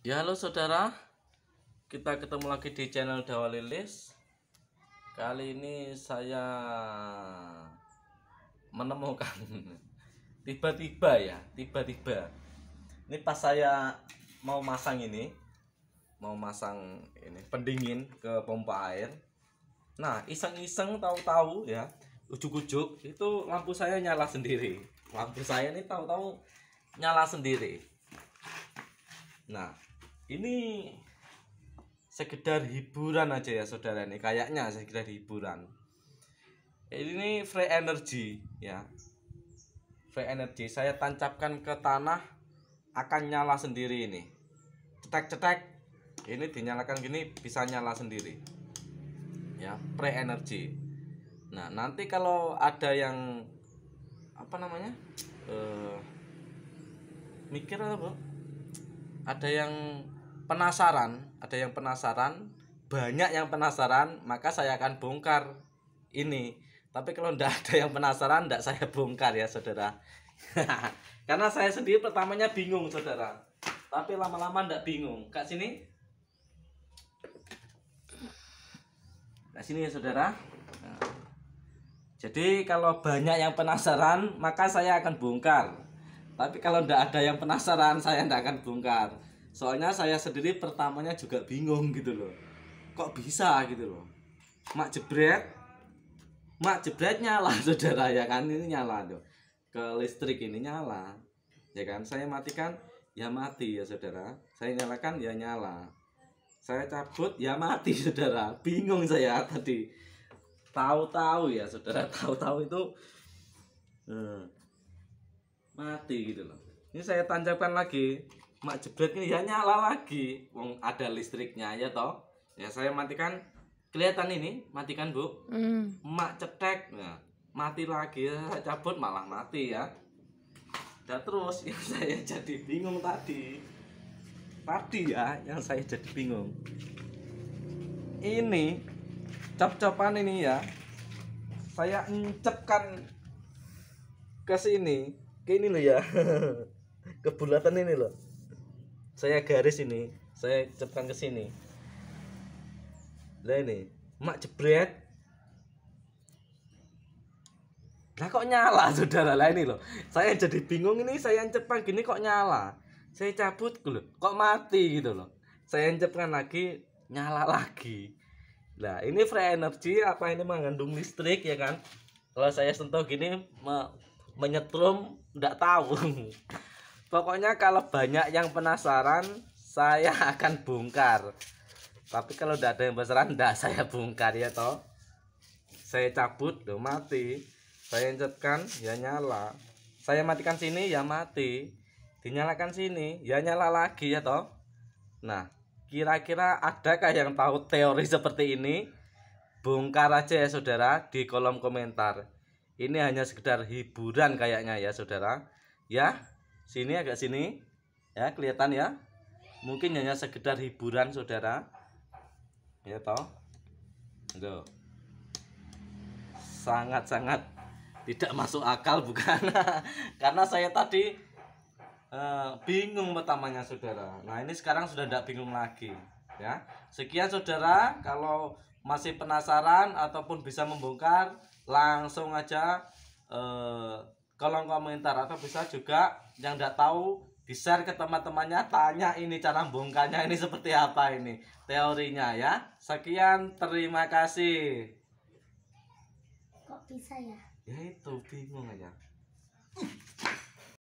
Ya halo saudara Kita ketemu lagi di channel Dawa Lilis Kali ini saya Menemukan Tiba-tiba ya Tiba-tiba Ini pas saya mau masang ini Mau masang ini pendingin ke pompa air Nah iseng-iseng tahu-tahu ya Ujuk-ujuk itu lampu saya nyala sendiri Lampu saya ini tahu-tahu nyala sendiri Nah ini sekedar hiburan aja ya saudara ini kayaknya sekedar hiburan ini free energy ya free energy saya tancapkan ke tanah akan nyala sendiri ini cetek-cetek ini dinyalakan gini bisa nyala sendiri ya free energy nah nanti kalau ada yang apa namanya uh, mikir apa ada yang penasaran, ada yang penasaran, banyak yang penasaran, maka saya akan bongkar ini. Tapi kalau tidak ada yang penasaran, tidak saya bongkar ya saudara. Karena saya sendiri pertamanya bingung saudara. Tapi lama-lama tidak -lama bingung. Kak sini. Kak sini ya saudara. Jadi kalau banyak yang penasaran, maka saya akan bongkar. Tapi kalau tidak ada yang penasaran, saya tidak akan bongkar soalnya saya sendiri pertamanya juga bingung gitu loh kok bisa gitu loh mak jebret mak jebret nyala saudara ya kan ini nyala tuh ke listrik ini nyala ya kan saya matikan ya mati ya saudara saya nyalakan ya nyala saya cabut ya mati saudara bingung saya tadi tahu-tahu ya saudara tahu-tahu itu hmm, mati gitu loh ini saya tancapkan lagi mak jebret ini ya nyala lagi wong ada listriknya ya toh ya saya matikan kelihatan ini matikan bu mm. mak cetek ya. mati lagi ya, saya cabut malah mati ya dan nah, terus yang saya jadi bingung tadi tadi ya yang saya jadi bingung ini cap-capan ini ya saya encepkan ke sini ke ini loh ya ke bulatan ini loh saya garis ini saya cepkan ke sini lah ini mak jebret lah kok nyala saudara lah ini loh saya jadi bingung ini saya cepkan gini kok nyala saya cabut loh kok mati gitu loh saya cepkan lagi nyala lagi lah ini free energy apa ini mengandung listrik ya kan kalau saya sentuh gini me menyetrum nggak tahu Pokoknya kalau banyak yang penasaran, saya akan bongkar. Tapi kalau tidak ada yang penasaran, tidak saya bongkar ya toh. Saya cabut, lo mati. Saya encetkan, ya nyala. Saya matikan sini, ya mati. Dinyalakan sini, ya nyala lagi ya toh. Nah, kira-kira adakah yang tahu teori seperti ini? Bongkar aja ya saudara di kolom komentar. Ini hanya sekedar hiburan kayaknya ya saudara. Ya, sini agak sini ya kelihatan ya mungkin hanya sekedar hiburan saudara ya toh Tuh. sangat-sangat tidak masuk akal bukan karena saya tadi uh, bingung pertamanya saudara nah ini sekarang sudah tidak bingung lagi ya sekian saudara kalau masih penasaran ataupun bisa membongkar langsung aja uh, kolom komentar atau bisa juga yang tidak tahu di share ke teman-temannya tanya ini cara bongkarnya ini seperti apa ini teorinya ya sekian terima kasih kok bisa ya ya itu bingung aja